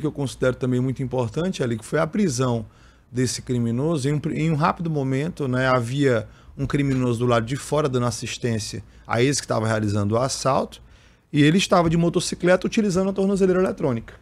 que eu considero também muito importante ali, que foi a prisão desse criminoso. Em um, em um rápido momento, né, havia um criminoso do lado de fora dando assistência a esse que estava realizando o assalto, e ele estava de motocicleta utilizando a tornozeleira eletrônica.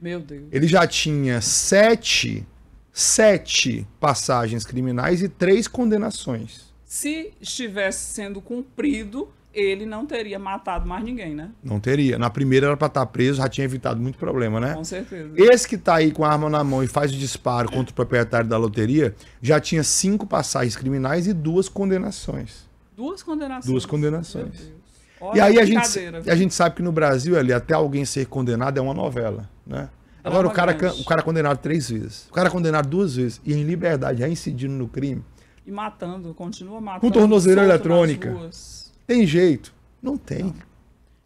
Meu Deus. Ele já tinha sete, sete passagens criminais e três condenações. Se estivesse sendo cumprido, ele não teria matado mais ninguém, né? Não teria. Na primeira era para estar tá preso, já tinha evitado muito problema, né? Com certeza. Esse que tá aí com a arma na mão e faz o disparo contra o proprietário da loteria, já tinha cinco passagens criminais e duas condenações. Duas condenações? Duas condenações. e aí a gente, a gente sabe que no Brasil, ali, até alguém ser condenado é uma novela, né? Agora, o cara, o cara é condenado três vezes, o cara é condenado duas vezes e em liberdade, já incidindo no crime. E matando, continua matando. Com tornozeleira eletrônica. Tem jeito? Não tem. Não.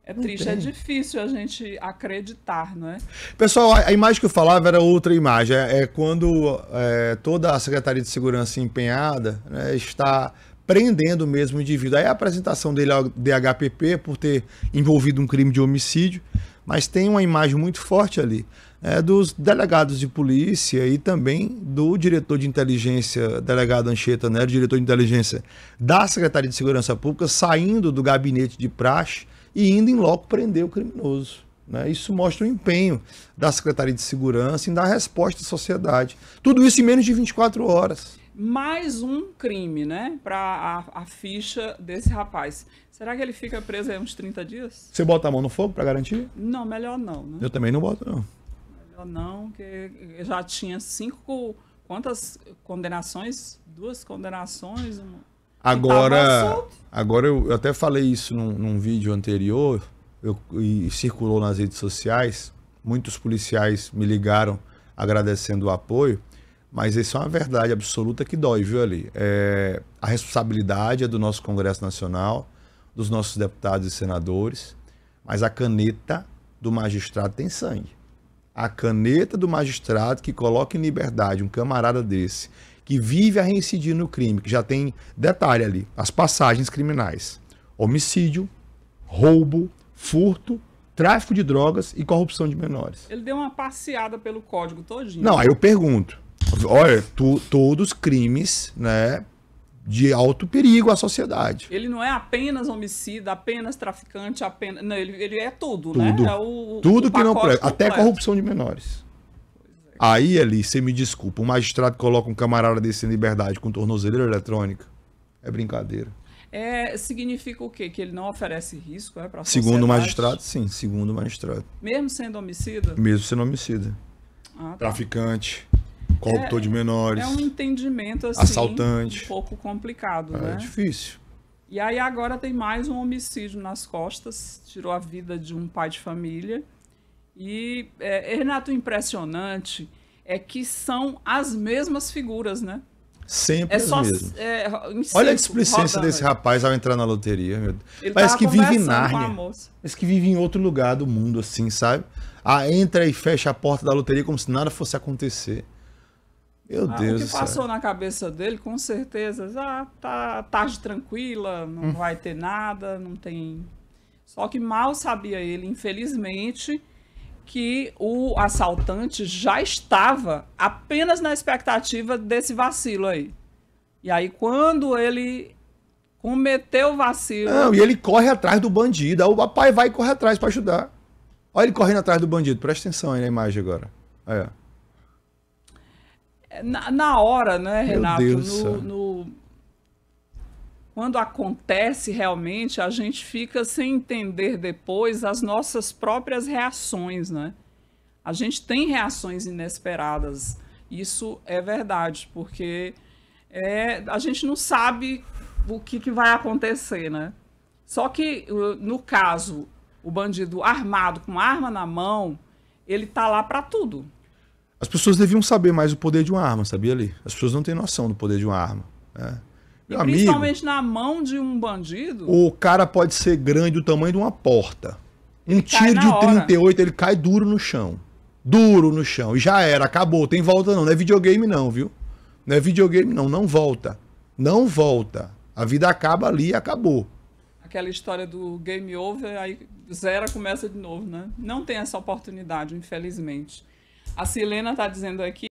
É não triste, é tem. é difícil a gente acreditar, não é? Pessoal, a, imagem que eu falava era outra imagem. É, é quando é, toda a Secretaria de Segurança empenhada né, está prendendo mesmo o indivíduo. Aí a apresentação dele ao DHPP por ter envolvido um crime de homicídio, mas tem uma imagem muito forte ali é, dos delegados de polícia e também do diretor de inteligência, delegado Anchieta Nero, diretor de inteligência da Secretaria de Segurança Pública, saindo do gabinete de praxe e indo em loco prender o criminoso. Né? Isso mostra o empenho da Secretaria de Segurança em dar resposta à sociedade. Tudo isso em menos de 24 horas. Mais um crime, né? Para a, a, ficha desse rapaz. Será que ele fica preso aí uns 30 dias? Você bota a mão no fogo para garantir? Não, melhor não. Né? Eu também não boto, não não, que já tinha cinco. Quantas condenações? Duas condenações? Uma... Agora, agora eu até falei isso num, num vídeo anterior eu, e circulou nas redes sociais. Muitos policiais me ligaram agradecendo o apoio, mas isso é uma verdade absoluta que dói, viu, ali? É, a responsabilidade é do nosso Congresso Nacional, dos nossos deputados e senadores, mas a caneta do magistrado tem sangue a caneta do magistrado que coloca em liberdade um camarada desse, que vive a reincidir no crime, que já tem detalhe ali, as passagens criminais: homicídio, roubo, furto, tráfico de drogas e corrupção de menores. Ele deu uma passeada pelo código todinho. Não, aí eu pergunto. Olha, tu, todos crimes, né, de alto perigo à sociedade. Ele não é apenas homicida, apenas traficante, apenas. Não, ele, ele é tudo, né? tudo, né? É o, tudo o que não presta. Até corrupção de menores. É. Aí, ali, você me desculpa, o magistrado coloca um camarada desse em liberdade com tornozeleira eletrônica. É brincadeira. É, significa o quê? Que ele não oferece risco é, para Segundo o magistrado, sim. Segundo o magistrado. Mesmo sendo homicida? Mesmo sendo homicida. Ah, tá. Traficante. Corruptor é, de menores. É um entendimento assim. Assaltante. Um pouco complicado, é, né? É difícil. E aí agora tem mais um homicídio nas costas, tirou a vida de um pai de família. E, é, Renato, impressionante é que são as mesmas figuras, né? Sempre é só, mesmas. É, Olha a displicência desse rapaz ao entrar na loteria. Meu. Ele Parece que vive em Nárnia. Parece que vive em outro lugar do mundo, assim, sabe? Ah, entra e fecha a porta da loteria como se nada fosse acontecer. Meu ah, Deus. O que passou na cabeça dele, com certeza, já tá tarde tranquila, não hum. vai ter nada, não tem. Só que mal sabia ele, infelizmente, que o assaltante já estava apenas na expectativa desse vacilo aí. E aí, quando ele cometeu o vacilo. Não, e ele corre atrás do bandido. o papai vai e corre atrás para ajudar. Olha ele correndo atrás do bandido. Presta atenção aí na imagem agora. Olha. Na, na hora, né, Renato? No, no, Quando acontece realmente, a gente fica sem entender depois as nossas próprias reações, né? A gente tem reações inesperadas. Isso é verdade, porque é, a gente não sabe o que, que vai acontecer, né? Só que, no caso, o bandido armado com arma na mão, ele tá lá para tudo. As pessoas deviam saber mais o poder de uma arma, sabia ali? As pessoas não têm noção do poder de uma arma. Né? E principalmente amigo, na mão de um bandido. O cara pode ser grande do tamanho de uma porta. um tiro de 38, ele cai duro no chão. Duro no chão. E já era, acabou. Tem volta não. Não é videogame não, viu? Não é videogame não. Não volta. Não volta. A vida acaba ali e acabou aquela história do game over, aí zera, começa de novo, né? Não tem essa oportunidade, infelizmente. A Silena tá dizendo aqui